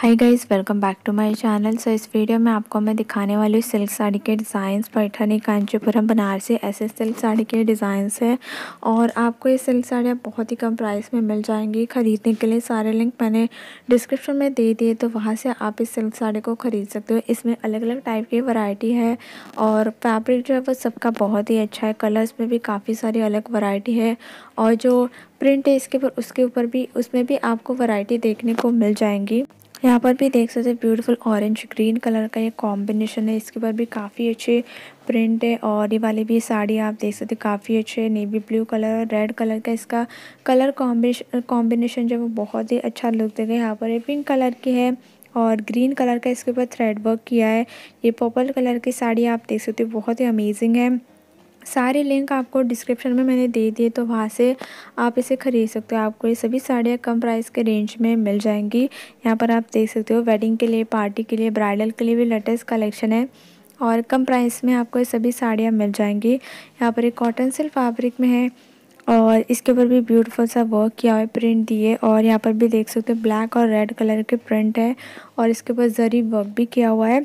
hi guys welcome back to my channel so इस video में आपको मैं दिखाने वाली हूँ सिल्क साड़ी के डिज़ाइंस पैठनी कांचीपुरम बनारसी ऐसे सिल्क साड़ी के डिज़ाइंस हैं और आपको ये सिल्क साड़ियाँ बहुत ही कम प्राइस में मिल जाएंगी ख़रीदने के लिए सारे लिंक मैंने डिस्क्रिप्शन में दे दिए तो वहाँ से आप इस सिल्क साड़ी को ख़रीद सकते हो इसमें अलग अलग टाइप की वरायटी है और फैब्रिक जो है वो सबका बहुत ही अच्छा है कलर्स में भी काफ़ी सारी अलग वरायटी है और जो प्रिंट है इसके ऊपर उसके ऊपर भी उसमें भी आपको वरायटी देखने को मिल जाएंगी यहाँ पर भी देख सकते हैं ब्यूटीफुल ऑरेंज ग्रीन कलर का ये कॉम्बिनेशन है इसके ऊपर भी काफ़ी अच्छे प्रिंट है और ये वाली भी साड़ी आप देख सकते हैं काफ़ी अच्छे नेवी ब्लू कलर और रेड कलर का इसका कलर कॉम्बिनेशन कॉम्बिनेशन जो वो बहुत ही अच्छा लुक देगा यहाँ पर ये पिंक कलर की है और ग्रीन कलर का इसके ऊपर थ्रेड वर्क किया है ये पर्पल कलर की साड़ी आप देख सकते हो बहुत ही अमेजिंग है सारे लिंक आपको डिस्क्रिप्शन में मैंने दे दिए तो वहाँ से आप इसे ख़रीद सकते हो आपको ये सभी साड़ियाँ कम प्राइस के रेंज में मिल जाएंगी यहाँ पर आप देख सकते हो वेडिंग के लिए पार्टी के लिए ब्राइडल के लिए भी लेटेस्ट कलेक्शन है और कम प्राइस में आपको ये सभी साड़ियाँ मिल जाएंगी यहाँ पर एक कॉटन सिल्क फैब्रिक में है और इसके ऊपर भी ब्यूटीफुल सा वर्क किया हुआ है प्रिंट दिए और यहाँ पर भी देख सकते हो ब्लैक और रेड कलर के प्रिंट है और इसके ऊपर जरी वर्क भी किया हुआ है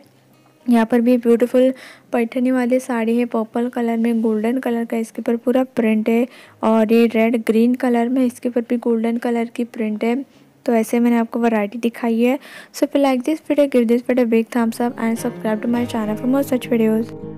यहाँ पर भी ब्यूटीफुल पैठनी वाली साड़ी है पर्पल कलर में गोल्डन कलर का इसके ऊपर पूरा प्रिंट है और ये रेड ग्रीन कलर में इसके ऊपर भी गोल्डन कलर की प्रिंट है तो ऐसे मैंने आपको वैरायटी दिखाई है सो फिर like this video give this video big thumbs up and subscribe to my channel for more such videos